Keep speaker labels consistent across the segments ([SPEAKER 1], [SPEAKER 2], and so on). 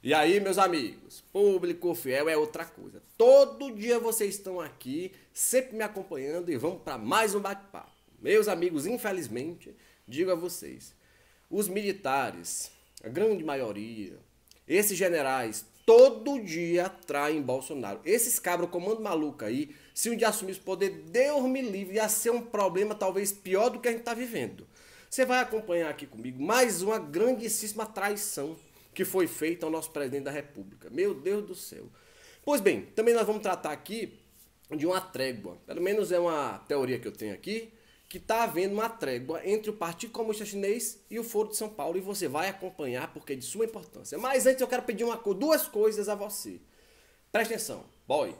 [SPEAKER 1] E aí, meus amigos, público fiel é outra coisa. Todo dia vocês estão aqui, sempre me acompanhando e vamos para mais um bate-papo. Meus amigos, infelizmente, digo a vocês, os militares, a grande maioria, esses generais, todo dia traem Bolsonaro. Esses cabros, comando maluco aí, se um dia assumir o poder, Deus me livre, ia ser um problema talvez pior do que a gente está vivendo. Você vai acompanhar aqui comigo mais uma grandíssima traição que foi feita ao nosso presidente da República. Meu Deus do céu. Pois bem, também nós vamos tratar aqui de uma trégua. Pelo menos é uma teoria que eu tenho aqui, que está havendo uma trégua entre o Partido Comunista Chinês e o Foro de São Paulo e você vai acompanhar porque é de sua importância. Mas antes eu quero pedir uma, duas coisas a você. Presta atenção, boy.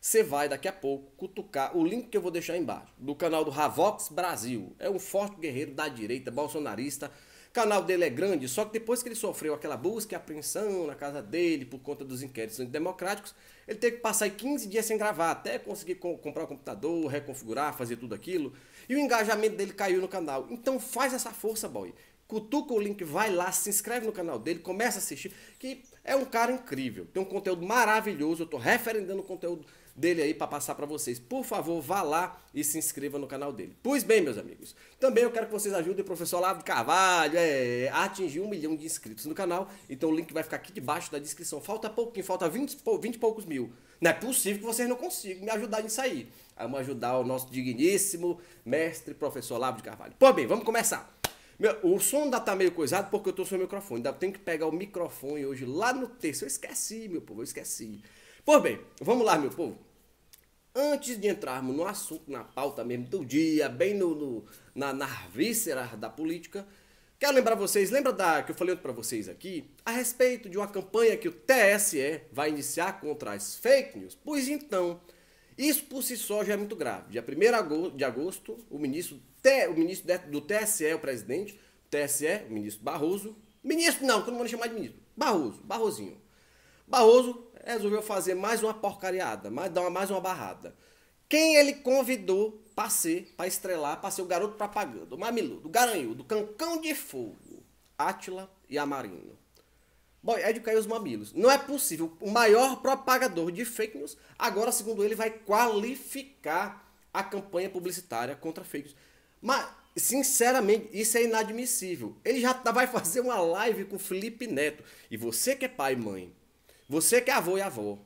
[SPEAKER 1] Você vai daqui a pouco cutucar o link que eu vou deixar embaixo do canal do Ravox Brasil. É um forte guerreiro da direita bolsonarista canal dele é grande, só que depois que ele sofreu aquela busca e apreensão na casa dele por conta dos inquéritos antidemocráticos, ele teve que passar 15 dias sem gravar, até conseguir co comprar o computador, reconfigurar, fazer tudo aquilo. E o engajamento dele caiu no canal. Então faz essa força, boy. Cutuca o link, vai lá, se inscreve no canal dele, começa a assistir, que é um cara incrível. Tem um conteúdo maravilhoso, eu estou referendando o conteúdo dele aí para passar para vocês. Por favor, vá lá e se inscreva no canal dele. Pois bem, meus amigos, também eu quero que vocês ajudem o professor Olavo Carvalho é, a atingir um milhão de inscritos no canal. Então o link vai ficar aqui debaixo da descrição. Falta pouquinho, falta 20, 20 e poucos mil. Não é possível que vocês não consigam me ajudar nisso aí. Vamos ajudar o nosso digníssimo mestre professor Olavo de Carvalho. Pois bem, vamos começar. Meu, o som ainda tá meio coisado porque eu tô sem o microfone. Ainda tenho que pegar o microfone hoje lá no texto. Eu esqueci, meu povo, eu esqueci. Pois bem, vamos lá, meu povo. Antes de entrarmos no assunto, na pauta mesmo do dia, bem no, no na, na víscera da política, quero lembrar vocês, lembra da que eu falei para vocês aqui, a respeito de uma campanha que o TSE vai iniciar contra as fake news? Pois então, isso por si só já é muito grave. Dia 1 de agosto, o ministro, o ministro do TSE, o presidente, TSE, o ministro Barroso, ministro não, que eu não vou chamar de ministro, Barroso, Barrozinho. Barroso resolveu fazer mais uma porcariada, mais, dar mais uma barrada. Quem ele convidou para ser, para estrelar, para ser o garoto propaganda, o mamiludo, o garanhudo, do cancão de fogo, Átila e Amarino. Boy, é de cair os mamilos. Não é possível. O maior propagador de fake news, agora, segundo ele, vai qualificar a campanha publicitária contra fake news. Mas, sinceramente, isso é inadmissível. Ele já tá, vai fazer uma live com o Felipe Neto. E você que é pai e mãe, você que é avô e avó,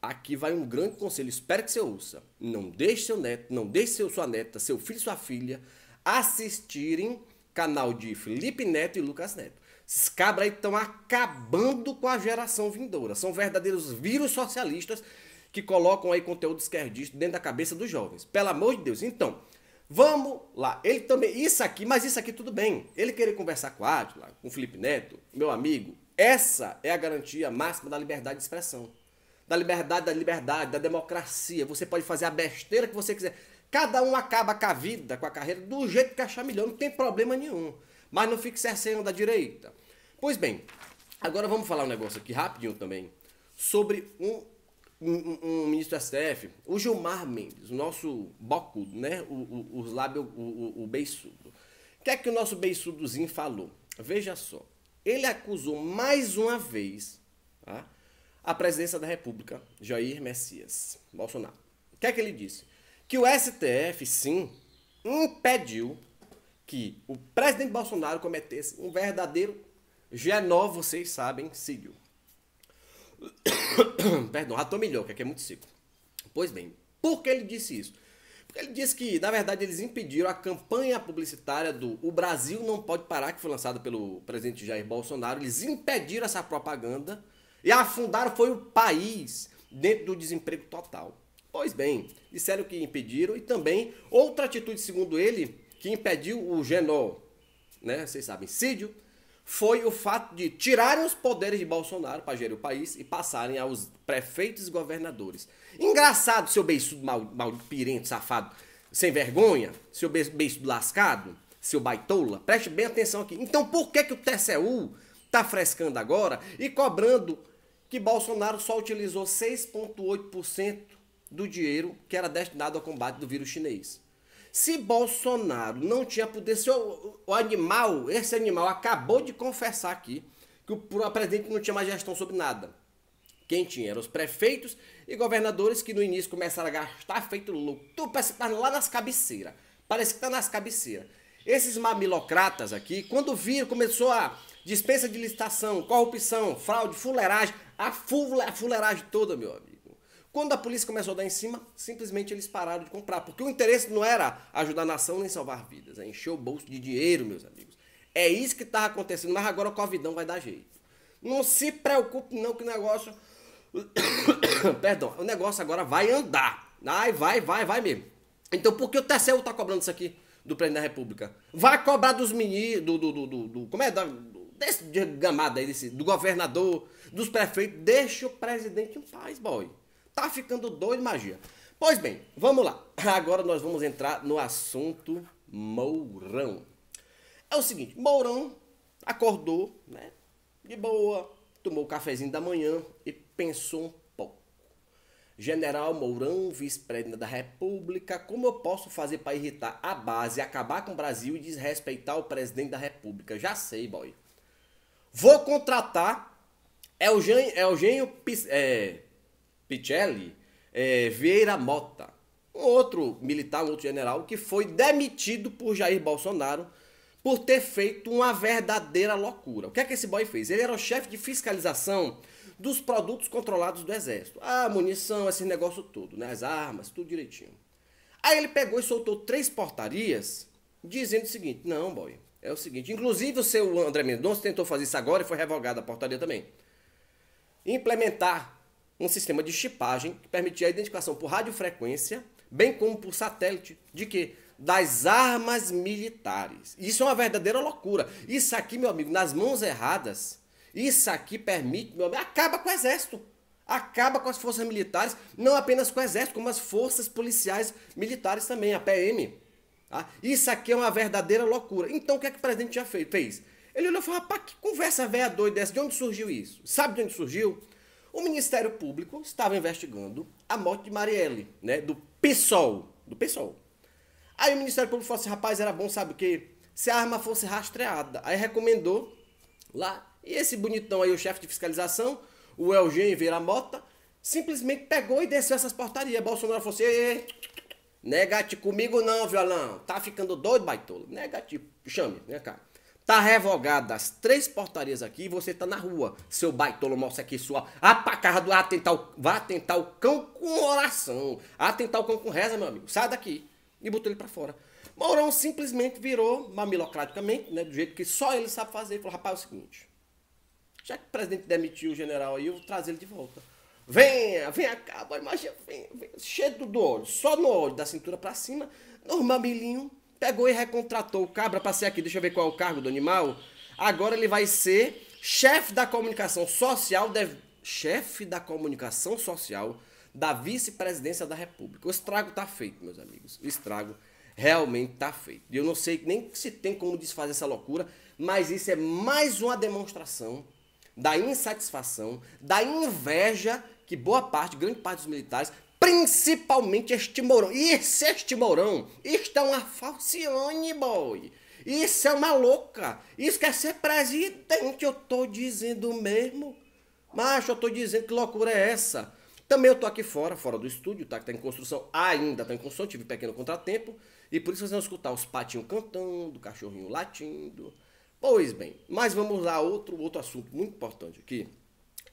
[SPEAKER 1] aqui vai um grande conselho, espero que você ouça. Não deixe seu neto, não deixe seu, sua neta, seu filho e sua filha assistirem canal de Felipe Neto e Lucas Neto. Esses cabras aí estão acabando com a geração vindoura. São verdadeiros vírus socialistas que colocam aí conteúdo esquerdista dentro da cabeça dos jovens. Pelo amor de Deus. Então, vamos lá. Ele também, isso aqui, mas isso aqui tudo bem. Ele querer conversar com o Átila, com o Felipe Neto, meu amigo, essa é a garantia máxima da liberdade de expressão. Da liberdade, da liberdade, da democracia. Você pode fazer a besteira que você quiser. Cada um acaba com a vida, com a carreira, do jeito que achar melhor, não tem problema nenhum. Mas não fique cerceando da direita. Pois bem, agora vamos falar um negócio aqui rapidinho também. Sobre um, um, um ministro do STF, o Gilmar Mendes, o nosso bocudo, né? O, o, os lábios, o, o, o beiçudo. O que é que o nosso beiçudozinho falou? Veja só. Ele acusou mais uma vez tá, a presidência da República, Jair Messias Bolsonaro. O que é que ele disse? Que o STF, sim, impediu que o presidente Bolsonaro cometesse um verdadeiro genó, vocês sabem, sírio. Perdão, rato melhor, que aqui é muito seco. Pois bem, por que ele disse isso? Ele disse que, na verdade, eles impediram a campanha publicitária do O Brasil Não Pode Parar, que foi lançada pelo presidente Jair Bolsonaro. Eles impediram essa propaganda e afundaram foi o país dentro do desemprego total. Pois bem, disseram que impediram e também outra atitude, segundo ele, que impediu o Genol, né, vocês sabem, Sídio, foi o fato de tirarem os poderes de Bolsonaro para gerir o país e passarem aos prefeitos e governadores. Engraçado, seu beiço mal, pirento, safado, sem vergonha, seu beiço lascado, seu baitola, preste bem atenção aqui. Então por que, que o TCU está frescando agora e cobrando que Bolsonaro só utilizou 6,8% do dinheiro que era destinado ao combate do vírus chinês? Se Bolsonaro não tinha poder, se o, o animal, esse animal acabou de confessar aqui que o presidente não tinha mais gestão sobre nada. Quem tinha eram os prefeitos e governadores que no início começaram a gastar feito louco. Tudo parece que tá lá nas cabeceiras. Parece que tá nas cabeceiras. Esses mamilocratas aqui, quando viram, começou a dispensa de licitação, corrupção, fraude, fuleiragem, a, a fuleiragem toda, meu amigo. Quando a polícia começou a dar em cima, simplesmente eles pararam de comprar, porque o interesse não era ajudar a nação nem salvar vidas, é encher o bolso de dinheiro, meus amigos. É isso que está acontecendo, mas agora o Covidão vai dar jeito. Não se preocupe não que o negócio... Perdão, o negócio agora vai andar. Ai, vai, vai, vai mesmo. Então por que o TCU está cobrando isso aqui do presidente da República? Vai cobrar dos meninos, do, do, do, do, Como é? desse gamado aí, desse, do governador, dos prefeitos. Deixa o presidente em paz, boy. Tá ficando doido, magia. Pois bem, vamos lá. Agora nós vamos entrar no assunto Mourão. É o seguinte, Mourão acordou, né? De boa, tomou o cafezinho da manhã e pensou um pouco. General Mourão, vice-presidente da República, como eu posso fazer para irritar a base, acabar com o Brasil e desrespeitar o presidente da República? Já sei, boy. Vou contratar Eugênio, Eugênio é, Picelli, é, Vieira Mota, um outro militar, um outro general, que foi demitido por Jair Bolsonaro por ter feito uma verdadeira loucura. O que é que esse boy fez? Ele era o chefe de fiscalização dos produtos controlados do exército. A munição, esse negócio todo, né? as armas, tudo direitinho. Aí ele pegou e soltou três portarias dizendo o seguinte: não, boy, é o seguinte. Inclusive o seu André Mendonça tentou fazer isso agora e foi revogada a portaria também. Implementar um sistema de chipagem que permitia a identificação por radiofrequência, bem como por satélite, de quê? Das armas militares. Isso é uma verdadeira loucura. Isso aqui, meu amigo, nas mãos erradas, isso aqui permite, meu amigo, acaba com o exército. Acaba com as forças militares, não apenas com o exército, como as forças policiais militares também, a PM. Tá? Isso aqui é uma verdadeira loucura. Então, o que é que o presidente já fez? Ele olhou e falou, rapaz, que conversa velha doida dessa, é de onde surgiu isso? Sabe de onde surgiu? O Ministério Público estava investigando a morte de Marielle, né? Do PSOL. Do PSOL. Aí o Ministério Público falou assim: rapaz, era bom, sabe o quê? Se a arma fosse rastreada. Aí recomendou lá. E esse bonitão aí, o chefe de fiscalização, o Elgin Vieira Mota, simplesmente pegou e desceu essas portarias. Bolsonaro falou assim: negativo comigo não, violão. Tá ficando doido, baitola. Negativo. Chame, né, cara? Tá revogada as três portarias aqui e você tá na rua, seu baitolo homossexual. Ah, sua casa do atentar vá atentar o cão com oração. Atentar o cão com reza, meu amigo. Sai daqui. E botou ele para fora. Mourão simplesmente virou, mamilocraticamente, né, do jeito que só ele sabe fazer, ele falou, rapaz, é o seguinte, já que o presidente demitiu o general aí, eu vou trazer ele de volta. Venha, venha cá, boy, imagina, venha, venha, cheio do olho, só no olho, da cintura para cima, nos mamilinho, pegou e recontratou o cabra para ser aqui, deixa eu ver qual é o cargo do animal. Agora ele vai ser chefe da comunicação social, de... chefe da comunicação social da vice-presidência da República. O estrago tá feito, meus amigos. O estrago realmente tá feito. E eu não sei nem se tem como desfazer essa loucura, mas isso é mais uma demonstração da insatisfação, da inveja que boa parte, grande parte dos militares Principalmente este Mourão. E esse este Mourão está é uma falcione, boy. Isso é uma louca. Isso quer ser presidente, eu tô dizendo mesmo. Macho, eu tô dizendo que loucura é essa. Também eu tô aqui fora, fora do estúdio, tá? Que tá em construção ainda, tá em construção, tive pequeno contratempo. E por isso vocês vão escutar os patinhos cantando, o cachorrinho latindo. Pois bem, mas vamos lá, outro, outro assunto muito importante aqui.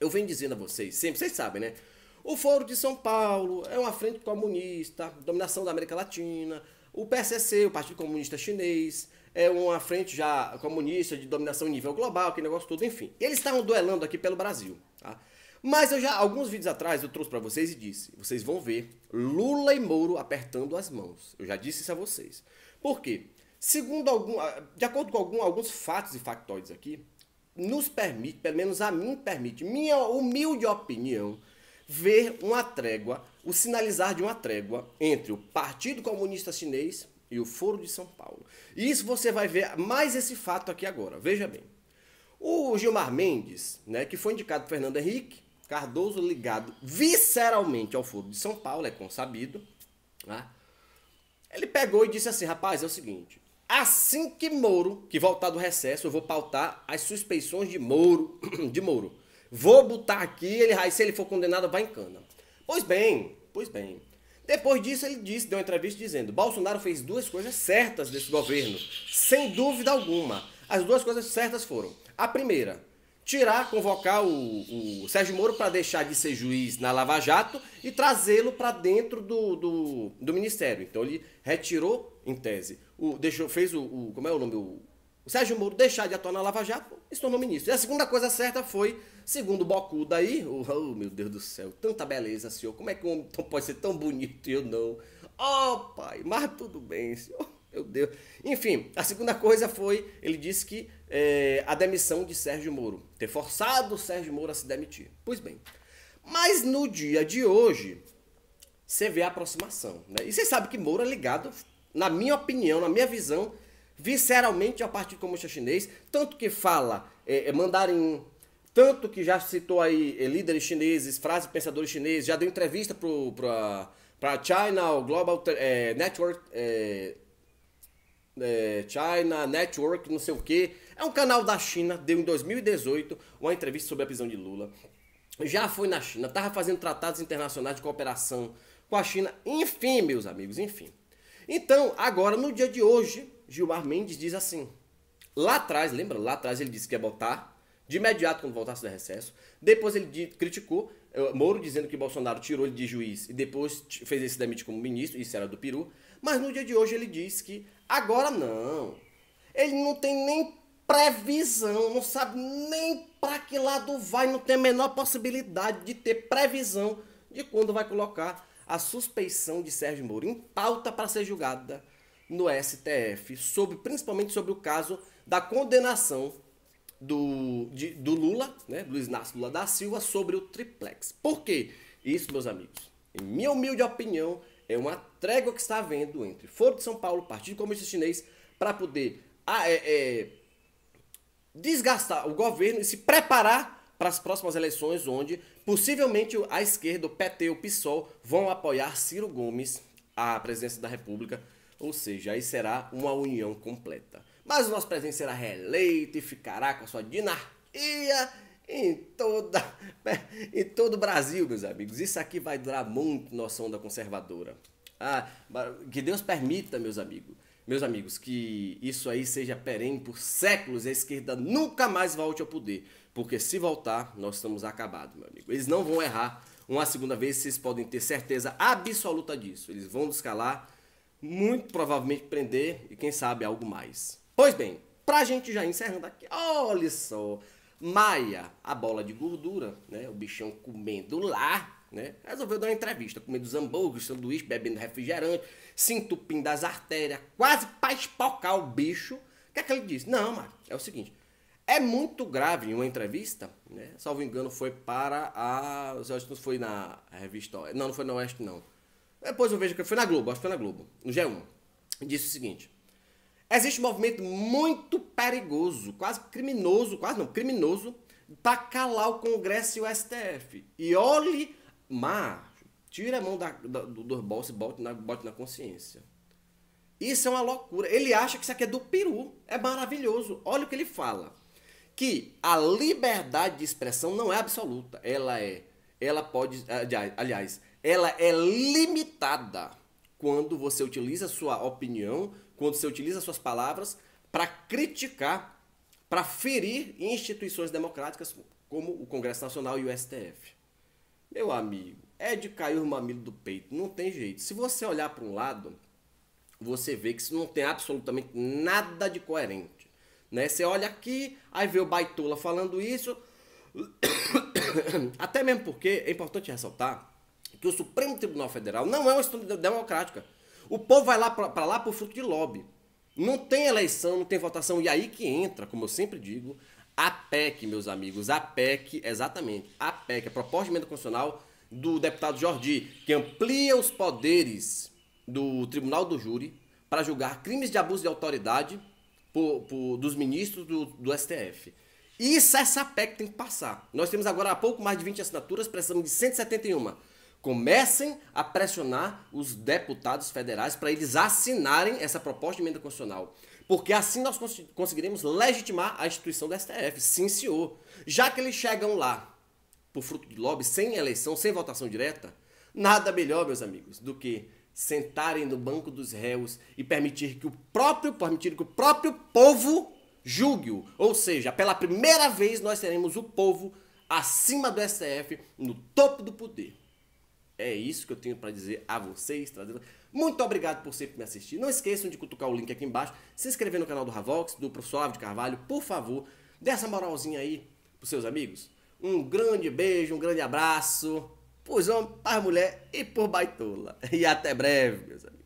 [SPEAKER 1] Eu venho dizendo a vocês, sempre, vocês sabem, né? O Fórum de São Paulo é uma frente comunista, dominação da América Latina. O PCC, o Partido Comunista Chinês, é uma frente já comunista de dominação em nível global, que negócio todo, enfim. Eles estavam duelando aqui pelo Brasil. Tá? Mas eu já, alguns vídeos atrás, eu trouxe para vocês e disse: vocês vão ver Lula e Moro apertando as mãos. Eu já disse isso a vocês. Por quê? Segundo algum, ah, de acordo com algum, alguns fatos e factóides aqui, nos permite, pelo menos a mim permite, minha humilde opinião, ver uma trégua, o sinalizar de uma trégua entre o Partido Comunista Chinês e o Foro de São Paulo. E isso você vai ver mais esse fato aqui agora. Veja bem. O Gilmar Mendes, né, que foi indicado por Fernando Henrique Cardoso, ligado visceralmente ao Foro de São Paulo, é consabido, né? ele pegou e disse assim: rapaz, é o seguinte. Assim que Moro, que voltar do recesso, eu vou pautar as suspeições de Moro, de Moro Vou botar aqui, ele, se ele for condenado, vai em cana. Pois bem, pois bem. Depois disso, ele disse, deu uma entrevista dizendo: Bolsonaro fez duas coisas certas desse governo, sem dúvida alguma. As duas coisas certas foram: a primeira, tirar, convocar o, o Sérgio Moro para deixar de ser juiz na Lava Jato e trazê-lo para dentro do, do, do, ministério. Então ele retirou, em tese, o, deixou, fez o, o como é o nome, o, o Sérgio Moro deixar de atuar na Lava Jato e se tornou ministro. E a segunda coisa certa foi, segundo o Bocuda aí, oh, oh, meu Deus do céu, tanta beleza, senhor, como é que um homem pode ser tão bonito e eu não? Oh, pai, mas tudo bem, senhor. Meu Deus. Enfim, a segunda coisa foi, ele disse que é, a demissão de Sérgio Moro, ter forçado o Sérgio Moro a se demitir. Pois bem. Mas no dia de hoje, você vê a aproximação. Né? E você sabe que Moro é ligado, na minha opinião, na minha visão, visceralmente ao Partido Comunista Chinês, tanto que fala é, é, mandarim, tanto que já citou aí é, líderes chineses, frases pensadores chineses, já deu entrevista para a China, Global é, Network, é, é, China Network, não sei o que. É um canal da China, deu em 2018 uma entrevista sobre a prisão de Lula. Já foi na China, estava fazendo tratados internacionais de cooperação com a China, enfim, meus amigos, enfim. Então, agora, no dia de hoje, Gilmar Mendes diz assim: lá atrás, lembra? Lá atrás ele disse que ia botar de imediato quando voltasse do recesso. Depois ele criticou eh, Moro dizendo que Bolsonaro tirou ele de juiz e depois fez esse demite como ministro, isso era do Peru. Mas no dia de hoje ele diz que agora não. Ele não tem nem previsão, não sabe nem para que lado vai, não tem a menor possibilidade de ter previsão de quando vai colocar a suspeição de Sérgio Moro em pauta para ser julgada no STF, sobre, principalmente sobre o caso da condenação do, de, do Lula, né, Luiz Inácio Lula da Silva, sobre o triplex. Por quê? Isso, meus amigos, em minha humilde opinião, é uma trégua que está havendo entre Foro de São Paulo, Partido Comunista Chinês, para poder ah, é, é, desgastar o governo e se preparar para as próximas eleições, onde possivelmente a esquerda, o PT, o PSOL, vão apoiar Ciro Gomes à presidência da República ou seja, aí será uma união completa. Mas o nosso presidente será reeleito e ficará com a sua dinastia em, toda, em todo o Brasil, meus amigos. Isso aqui vai durar muito nossa onda conservadora. Ah, que Deus permita, meus amigos, meus amigos, que isso aí seja perene por séculos e a esquerda nunca mais volte ao poder. Porque se voltar, nós estamos acabados, meu amigo. Eles não vão errar uma segunda vez, vocês podem ter certeza absoluta disso. Eles vão nos calar muito provavelmente prender e quem sabe algo mais. Pois bem, pra gente já encerrando aqui, olha só, Maia, a bola de gordura, né, o bichão comendo lá, né, resolveu dar uma entrevista, comendo os hambúrgueres, sanduíche, bebendo refrigerante, se entupindo das artérias, quase pra espocar o bicho. O que é que ele disse? Não, Maia, é o seguinte, é muito grave em uma entrevista, né? Salvo engano, foi para a. Não foi na revista. Não, não foi na Oeste, não. Depois eu vejo que foi na Globo, acho que foi na Globo, no G1. Disse o seguinte: existe um movimento muito perigoso, quase criminoso, quase não, criminoso, para calar o Congresso e o STF. E olhe, mar, tira a mão da, da, do, do bolso e bote na, bote na consciência. Isso é uma loucura. Ele acha que isso aqui é do Peru. É maravilhoso. Olha o que ele fala. Que a liberdade de expressão não é absoluta. Ela é. Ela pode. Aliás, ela é limitada quando você utiliza sua opinião, quando você utiliza suas palavras para criticar, para ferir instituições democráticas como o Congresso Nacional e o STF. Meu amigo, é de cair o mamilo do peito, não tem jeito. Se você olhar para um lado, você vê que isso não tem absolutamente nada de coerente. Né? Você olha aqui, aí vê o Baitola falando isso. Até mesmo porque é importante ressaltar que o Supremo Tribunal Federal não é uma instituição democrática. O povo vai lá para lá por fruto de lobby. Não tem eleição, não tem votação. E aí que entra, como eu sempre digo, a PEC, meus amigos. A PEC, exatamente. A PEC, a proposta de emenda constitucional do deputado Jordi, que amplia os poderes do Tribunal do Júri para julgar crimes de abuso de autoridade por, por, dos ministros do, do STF. Isso essa PEC tem que passar. Nós temos agora há pouco mais de 20 assinaturas, precisamos de 171 comecem a pressionar os deputados federais para eles assinarem essa proposta de emenda constitucional. Porque assim nós cons conseguiremos legitimar a instituição do STF. Sim, senhor. Já que eles chegam lá por fruto de lobby, sem eleição, sem votação direta, nada melhor, meus amigos, do que sentarem no banco dos réus e permitir que o próprio, permitir que o próprio povo julgue-o. Ou seja, pela primeira vez nós teremos o povo acima do STF, no topo do poder. É isso que eu tenho para dizer a vocês, trazendo. Muito obrigado por sempre me assistir. Não esqueçam de cutucar o link aqui embaixo, se inscrever no canal do Ravox, do professor Ávio de Carvalho, por favor, dê essa moralzinha aí pros seus amigos. Um grande beijo, um grande abraço, Pois homens, para mulher e por baitola. E até breve, meus amigos.